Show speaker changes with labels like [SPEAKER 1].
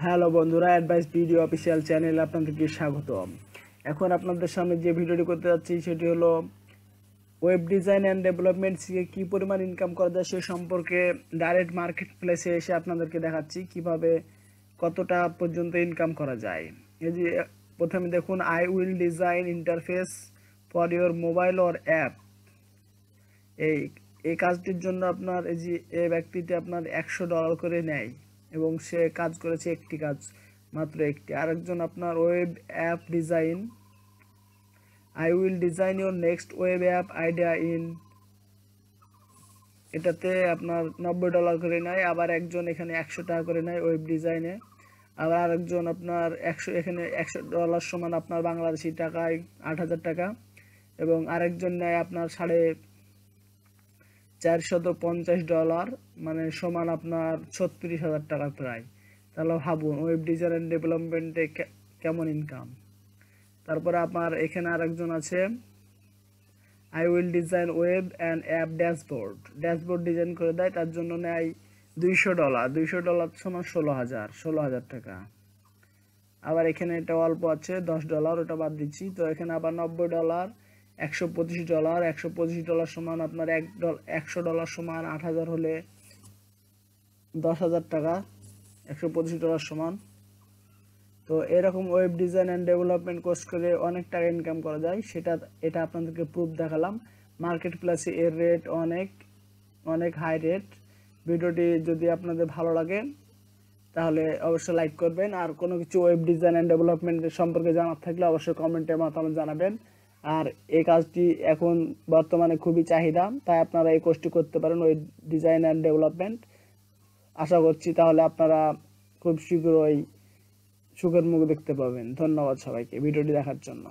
[SPEAKER 1] hello বন্ধুরা advice video official চ্যানেলে আপনাদেরকে স্বাগতম এখন আপনাদের সামনে যে ভিডিওটি করতে যাচ্ছি সেটি হলো ওয়েব ডিজাইন অ্যান্ড ডেভেলপমেন্ট শিখে কী পরিমাণ ইনকাম করা যায় সে সম্পর্কে ডাইরেক্ট মার্কেট প্লেসে এসে আপনাদেরকে দেখাচ্ছি কিভাবে কতটা পর্যন্ত ইনকাম করা যায় এই যে প্রথমে দেখুন I will design interface for your mobile or app এই এই কাজটির জন্য আপনার এই যে এই ব্যক্তিটি আপনার একশো ডলার করে নেয় এবং সে কাজ করেছে একটি কাজ মাত্র একটি আরেকজন আপনার web app design I will design your next web app idea in এটাতে আপনার নব্বই ডলার করে নেয় আবার একজন এখানে একশো টাকা করে নেয় ওয়েব ডিজাইনে আবার আরেকজন আপনার একশো এখানে একশো ডলার সমান আপনার বাংলাদেশি টাকায় আট হাজার টাকা এবং আরেকজন নেয় আপনার সাড়ে চারশত পঞ্চাশ ডলার মানে সমান আপনার ছত্রিশ হাজার টাকা প্রায় তাহলে ভাবুন ওয়েব ডিজাইন অ্যান্ড ডেভেলপমেন্টে কেমন ইনকাম তারপরে আপনার এখানে আরেকজন আছে I will design web and app dashboard dashboard design করে দেয় তার জন্য নেয় দুইশো ডলার দুইশো ডলার সমান ষোলো হাজার ষোলো হাজার টাকা আবার এখানে এটা অল্প আছে দশ ডলার ওটা বাদ দিচ্ছি তো এখানে আবার নব্বই ডলার একশো পঁচিশ ডলার একশো পঁচিশ ডলার সমান আপনার এক ডল একশো ডলার সমান আট হাজার হলে দশ হাজার টাকা একশো পঁচিশ ডলার সমান তো এরকম web design and development course করে অনেক টাকা ইনকাম করা যায় সেটা এটা আপনাদেরকে প্রুফ দেখালাম মার্কেট প্লাসে এর রেট অনেক অনেক হাই রেট ভিডিওটি যদি আপনাদের ভালো লাগে তাহলে অবশ্যই লাইক করবেন আর কোনো কিছু ওয়েব ডিজাইন অ্যান্ড ডেভেলপমেন্ট সম্পর্কে জানার থাকলে অবশ্যই কমেন্টের মাধ্যমে জানাবেন আর এই কাজটি এখন বর্তমানে খুবই চাহিদা তাই আপনারা এই কোর্সটি করতে পারেন ওই ডিজাইন অ্যান্ড ডেভেলপমেন্ট আশা করছি তাহলে আপনারা খুব শীঘ্রই সুখের মুখ দেখতে পাবেন ধন্যবাদ সবাইকে ভিডিওটি দেখার জন্য